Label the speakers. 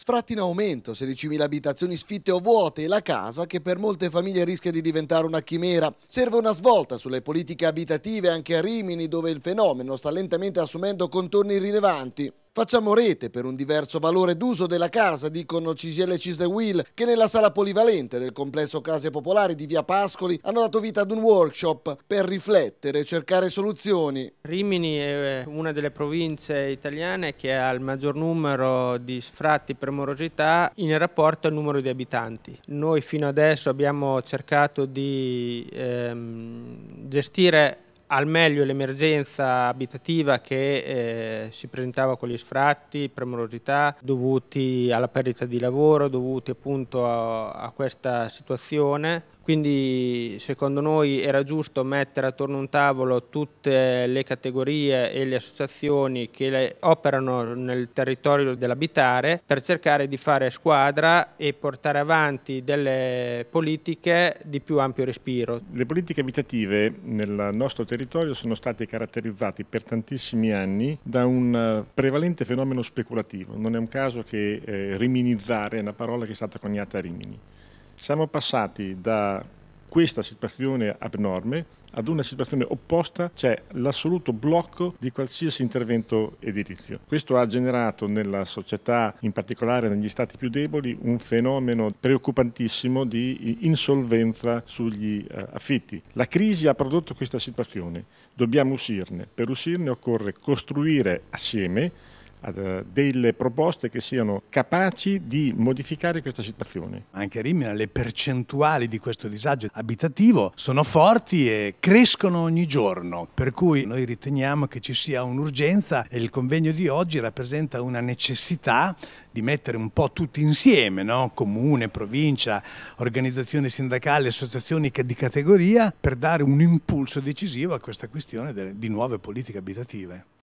Speaker 1: Sfratti in aumento, 16.000 abitazioni sfitte o vuote e la casa che per molte famiglie rischia di diventare una chimera. Serve una svolta sulle politiche abitative anche a Rimini dove il fenomeno sta lentamente assumendo contorni rilevanti. Facciamo rete per un diverso valore d'uso della casa, dicono Cisiele Cisdewill, che nella sala polivalente del complesso Case Popolari di Via Pascoli hanno dato vita ad un workshop per riflettere e cercare
Speaker 2: soluzioni. Rimini è eh, una delle province italiane che ha il maggior numero di sfratti per morosità in rapporto al numero di abitanti. Noi fino adesso abbiamo cercato di ehm, gestire al meglio l'emergenza abitativa che eh, si presentava con gli sfratti, premorosità, dovuti alla perdita di lavoro, dovuti appunto a, a questa situazione. Quindi secondo noi era giusto mettere attorno a un tavolo tutte le categorie e le associazioni che operano nel territorio dell'abitare per cercare di fare squadra e portare avanti delle politiche di più ampio respiro.
Speaker 3: Le politiche abitative nel nostro territorio sono state caratterizzate per tantissimi anni da un eh, prevalente fenomeno speculativo. Non è un caso che eh, riminizzare è una parola che è stata coniata a Rimini siamo passati da questa situazione abnorme ad una situazione opposta cioè l'assoluto blocco di qualsiasi intervento edilizio. Questo ha generato nella società, in particolare negli stati più deboli, un fenomeno preoccupantissimo di insolvenza sugli eh, affitti. La crisi ha prodotto questa situazione, dobbiamo uscirne. Per uscirne occorre costruire assieme eh, delle
Speaker 4: proposte che siano capaci di modificare questa situazione. Anche a Rimina le percentuali di questo disagio abitativo sono forti e crescono ogni giorno, per cui noi riteniamo che ci sia un'urgenza e il convegno di oggi rappresenta una necessità di mettere un po' tutti insieme, no? comune, provincia, organizzazioni sindacali, associazioni di categoria, per dare un impulso decisivo a questa questione di nuove politiche abitative.